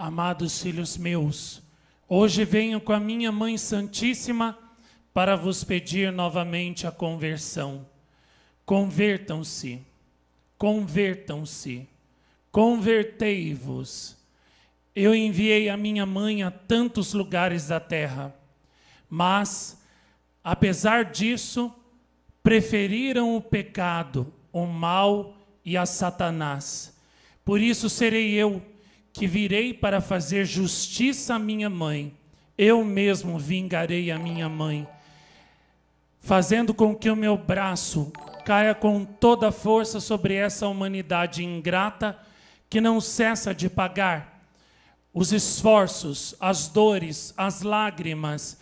Amados filhos meus, hoje venho com a minha Mãe Santíssima para vos pedir novamente a conversão. Convertam-se, convertam-se, convertei-vos. Eu enviei a minha mãe a tantos lugares da terra, mas, apesar disso, preferiram o pecado, o mal e a Satanás. Por isso serei eu que virei para fazer justiça à minha mãe, eu mesmo vingarei a minha mãe, fazendo com que o meu braço caia com toda a força sobre essa humanidade ingrata que não cessa de pagar os esforços, as dores, as lágrimas,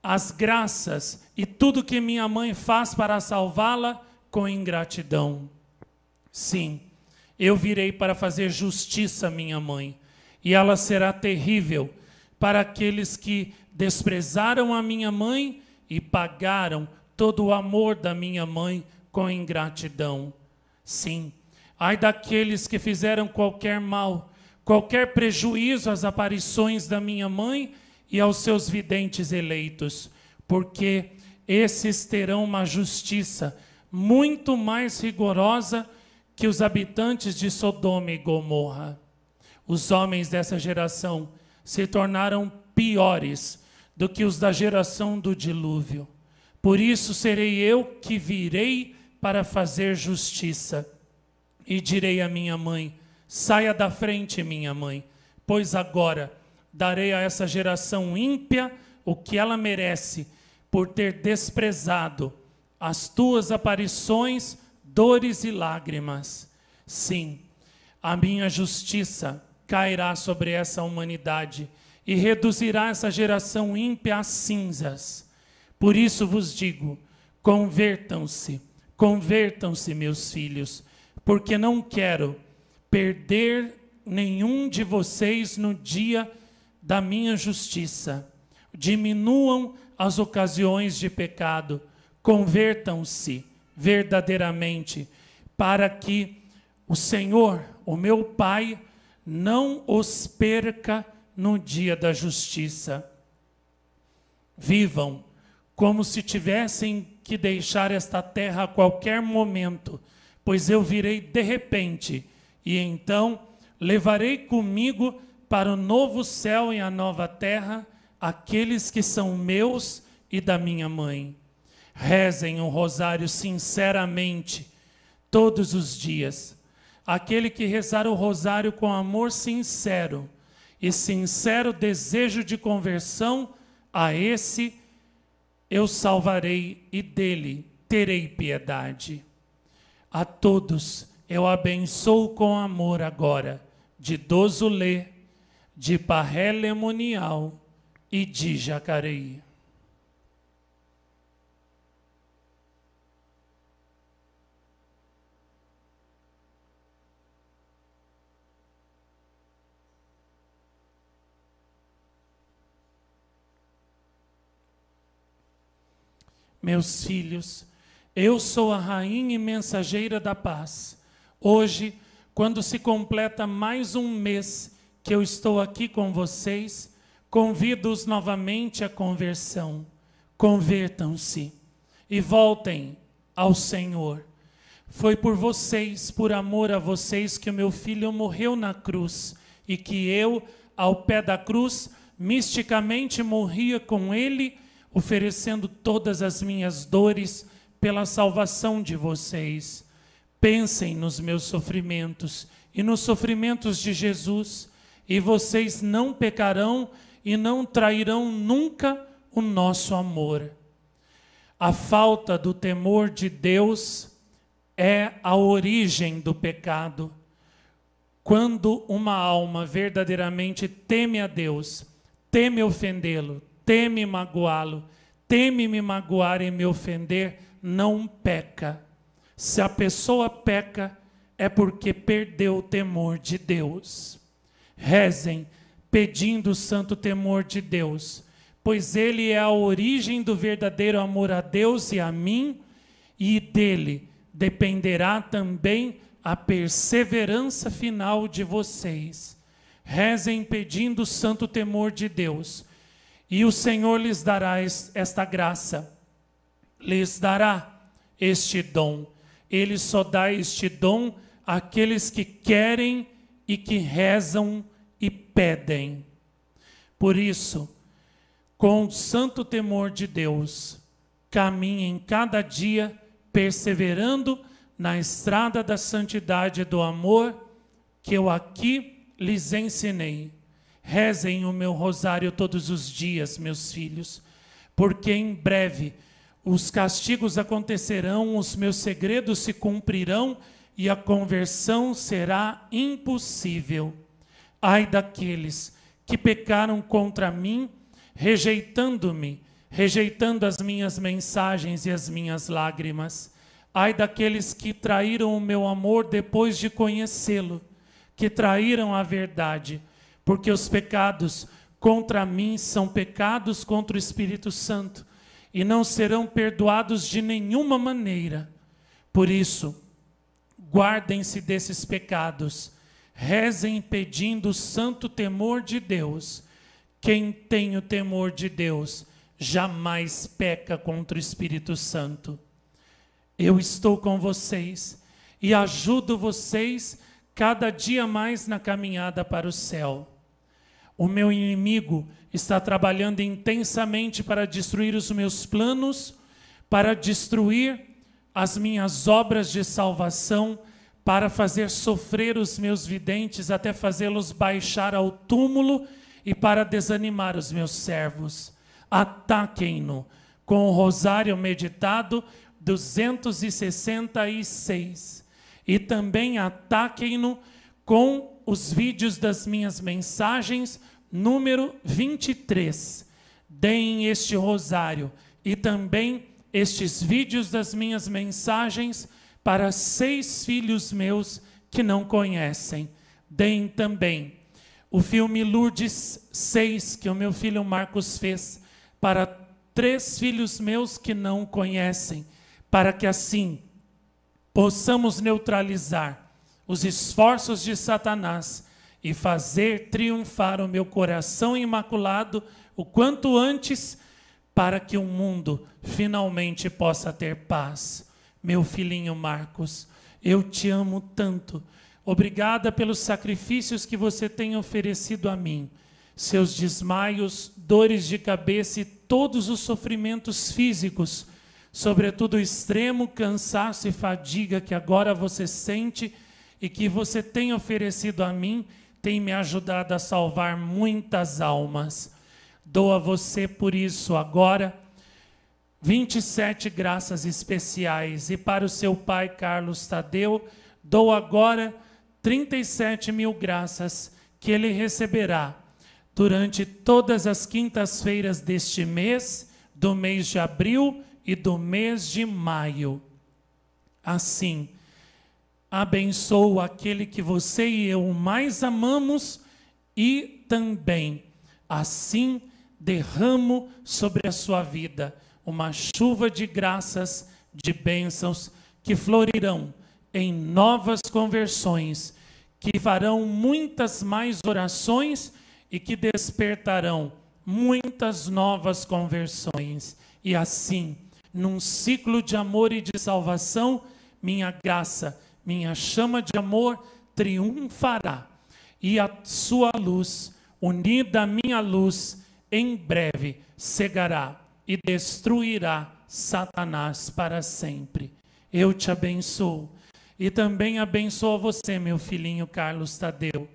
as graças e tudo que minha mãe faz para salvá-la com ingratidão. Sim eu virei para fazer justiça à minha mãe, e ela será terrível para aqueles que desprezaram a minha mãe e pagaram todo o amor da minha mãe com ingratidão. Sim, ai daqueles que fizeram qualquer mal, qualquer prejuízo às aparições da minha mãe e aos seus videntes eleitos, porque esses terão uma justiça muito mais rigorosa que os habitantes de Sodoma e Gomorra, os homens dessa geração, se tornaram piores do que os da geração do dilúvio. Por isso serei eu que virei para fazer justiça. E direi à minha mãe: Saia da frente, minha mãe, pois agora darei a essa geração ímpia o que ela merece, por ter desprezado as tuas aparições dores e lágrimas. Sim, a minha justiça cairá sobre essa humanidade e reduzirá essa geração ímpia a cinzas. Por isso vos digo: convertam-se, convertam-se, meus filhos, porque não quero perder nenhum de vocês no dia da minha justiça. Diminuam as ocasiões de pecado, convertam-se verdadeiramente, para que o Senhor, o meu Pai, não os perca no dia da justiça. Vivam como se tivessem que deixar esta terra a qualquer momento, pois eu virei de repente, e então levarei comigo para o novo céu e a nova terra aqueles que são meus e da minha mãe. Rezem o rosário sinceramente, todos os dias. Aquele que rezar o rosário com amor sincero e sincero desejo de conversão, a esse eu salvarei e dele terei piedade. A todos eu abençoo com amor agora, de Dozulê, de Parré Lemonial e de Jacareí. meus filhos, eu sou a rainha e mensageira da paz. Hoje, quando se completa mais um mês que eu estou aqui com vocês, convido-os novamente à conversão. Convertam-se e voltem ao Senhor. Foi por vocês, por amor a vocês, que o meu filho morreu na cruz e que eu, ao pé da cruz, misticamente morria com ele oferecendo todas as minhas dores pela salvação de vocês. Pensem nos meus sofrimentos e nos sofrimentos de Jesus, e vocês não pecarão e não trairão nunca o nosso amor. A falta do temor de Deus é a origem do pecado. Quando uma alma verdadeiramente teme a Deus, teme ofendê-lo, teme magoá-lo, teme me magoar e me ofender, não peca. Se a pessoa peca, é porque perdeu o temor de Deus. Rezem pedindo o santo temor de Deus, pois ele é a origem do verdadeiro amor a Deus e a mim, e dele dependerá também a perseverança final de vocês. Rezem pedindo o santo temor de Deus e o Senhor lhes dará esta graça, lhes dará este dom. Ele só dá este dom àqueles que querem e que rezam e pedem. Por isso, com o santo temor de Deus, caminhem cada dia perseverando na estrada da santidade e do amor que eu aqui lhes ensinei Rezem o meu rosário todos os dias, meus filhos, porque em breve os castigos acontecerão, os meus segredos se cumprirão e a conversão será impossível. Ai daqueles que pecaram contra mim, rejeitando-me, rejeitando as minhas mensagens e as minhas lágrimas. Ai daqueles que traíram o meu amor depois de conhecê-lo, que traíram a verdade porque os pecados contra mim são pecados contra o Espírito Santo e não serão perdoados de nenhuma maneira. Por isso, guardem-se desses pecados, rezem pedindo o santo temor de Deus. Quem tem o temor de Deus jamais peca contra o Espírito Santo. Eu estou com vocês e ajudo vocês cada dia mais na caminhada para o céu. O meu inimigo está trabalhando intensamente para destruir os meus planos, para destruir as minhas obras de salvação, para fazer sofrer os meus videntes até fazê-los baixar ao túmulo e para desanimar os meus servos. Ataquem-no com o rosário meditado 266 e também ataquem-no com os vídeos das minhas mensagens, número 23. Deem este rosário e também estes vídeos das minhas mensagens para seis filhos meus que não conhecem. Deem também o filme Lourdes 6, que o meu filho Marcos fez, para três filhos meus que não conhecem, para que assim possamos neutralizar os esforços de Satanás e fazer triunfar o meu coração imaculado o quanto antes, para que o mundo finalmente possa ter paz. Meu filhinho Marcos, eu te amo tanto. Obrigada pelos sacrifícios que você tem oferecido a mim. Seus desmaios, dores de cabeça e todos os sofrimentos físicos, sobretudo o extremo cansaço e fadiga que agora você sente e que você tem oferecido a mim tem me ajudado a salvar muitas almas. Dou a você por isso agora 27 graças especiais e para o seu pai Carlos Tadeu dou agora 37 mil graças que ele receberá durante todas as quintas-feiras deste mês, do mês de abril e do mês de maio. Assim, abençoa aquele que você e eu mais amamos e também, assim, derramo sobre a sua vida uma chuva de graças, de bênçãos que florirão em novas conversões, que farão muitas mais orações e que despertarão muitas novas conversões. E assim, num ciclo de amor e de salvação, minha graça minha chama de amor triunfará, e a sua luz, unida à minha luz, em breve cegará e destruirá Satanás para sempre. Eu te abençoo e também abençoo você, meu filhinho Carlos Tadeu.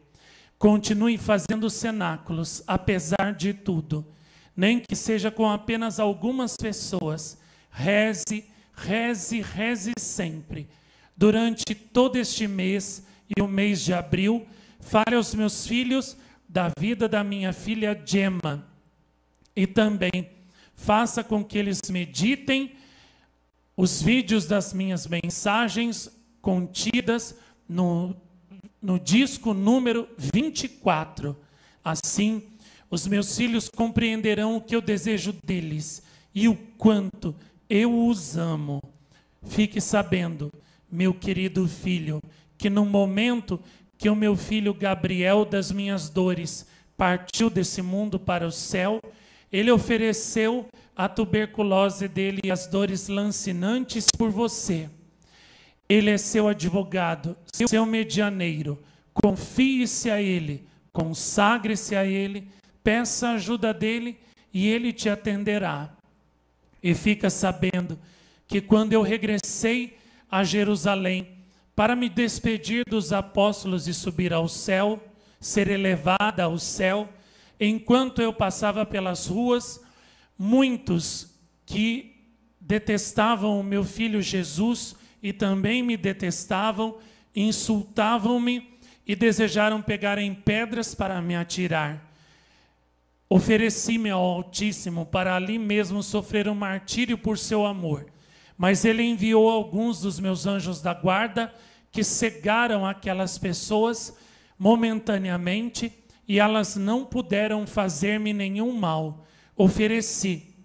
Continue fazendo cenáculos, apesar de tudo, nem que seja com apenas algumas pessoas. Reze, reze, reze sempre durante todo este mês e o mês de abril. Fale aos meus filhos da vida da minha filha Gemma. E também faça com que eles meditem os vídeos das minhas mensagens contidas no, no disco número 24. Assim, os meus filhos compreenderão o que eu desejo deles e o quanto eu os amo. Fique sabendo meu querido filho, que no momento que o meu filho Gabriel das minhas dores partiu desse mundo para o céu, ele ofereceu a tuberculose dele e as dores lancinantes por você. Ele é seu advogado, seu medianeiro. Confie-se a ele, consagre-se a ele, peça a ajuda dele e ele te atenderá. E fica sabendo que quando eu regressei a Jerusalém para me despedir dos apóstolos e subir ao céu, ser elevada ao céu. Enquanto eu passava pelas ruas, muitos que detestavam o meu filho Jesus e também me detestavam, insultavam-me e desejaram pegarem pedras para me atirar. Ofereci-me ao Altíssimo para ali mesmo sofrer um martírio por seu amor. Mas ele enviou alguns dos meus anjos da guarda que cegaram aquelas pessoas momentaneamente e elas não puderam fazer-me nenhum mal. Ofereci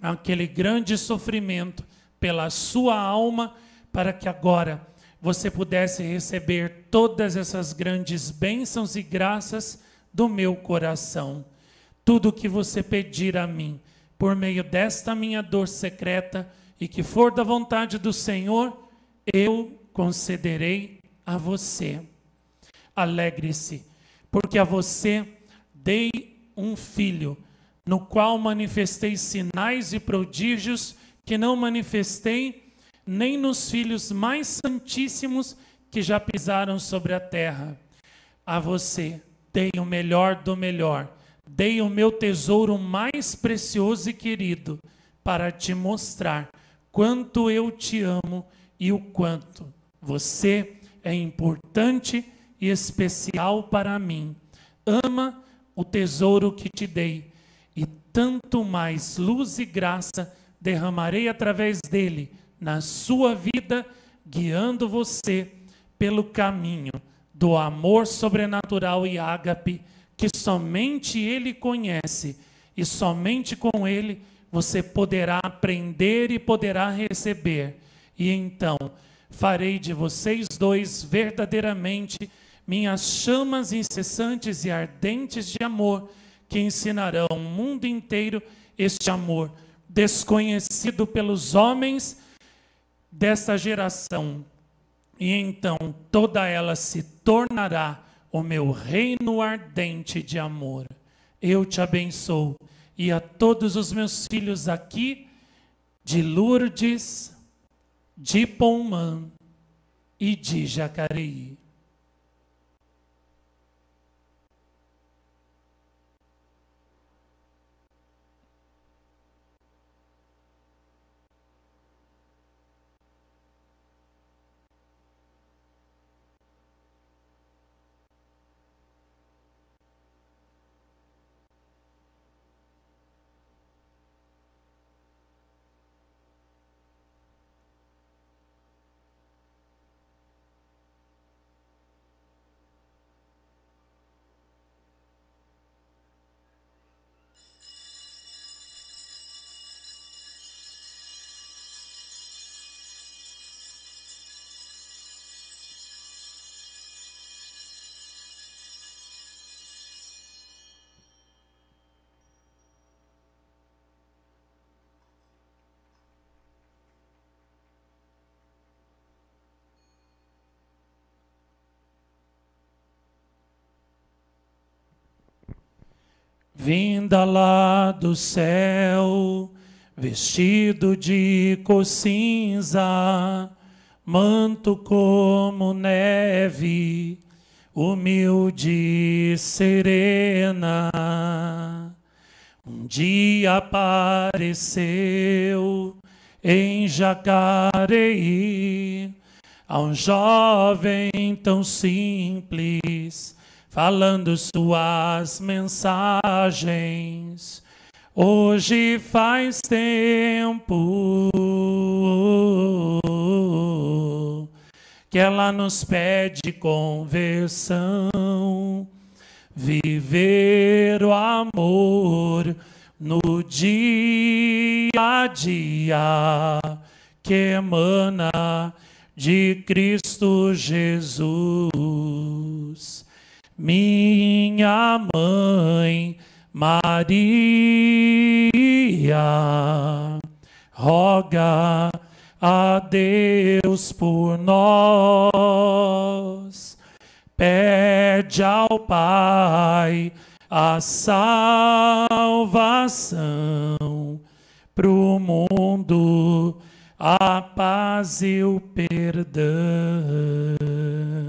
aquele grande sofrimento pela sua alma para que agora você pudesse receber todas essas grandes bênçãos e graças do meu coração. Tudo o que você pedir a mim, por meio desta minha dor secreta, e que for da vontade do Senhor, eu concederei a você. Alegre-se, porque a você dei um filho, no qual manifestei sinais e prodígios que não manifestei nem nos filhos mais santíssimos que já pisaram sobre a terra. A você dei o melhor do melhor, dei o meu tesouro mais precioso e querido, para te mostrar quanto eu te amo e o quanto você é importante e especial para mim. Ama o tesouro que te dei, e tanto mais luz e graça derramarei através dele na sua vida, guiando você pelo caminho do amor sobrenatural e ágape que somente ele conhece, e somente com ele você poderá aprender e poderá receber. E então farei de vocês dois verdadeiramente minhas chamas incessantes e ardentes de amor, que ensinarão o mundo inteiro este amor desconhecido pelos homens desta geração. E então toda ela se tornará o meu reino ardente de amor. Eu te abençoo e a todos os meus filhos aqui de Lourdes, de Pomã e de Jacareí. vinda lá do céu, vestido de cocinza, manto como neve, humilde e serena. Um dia apareceu em Jacareí a um jovem tão simples falando suas mensagens. Hoje faz tempo que ela nos pede conversão, viver o amor no dia a dia que emana de Cristo Jesus minha mãe Maria, roga a Deus por nós, pede ao Pai a salvação pro mundo, a paz e o perdão.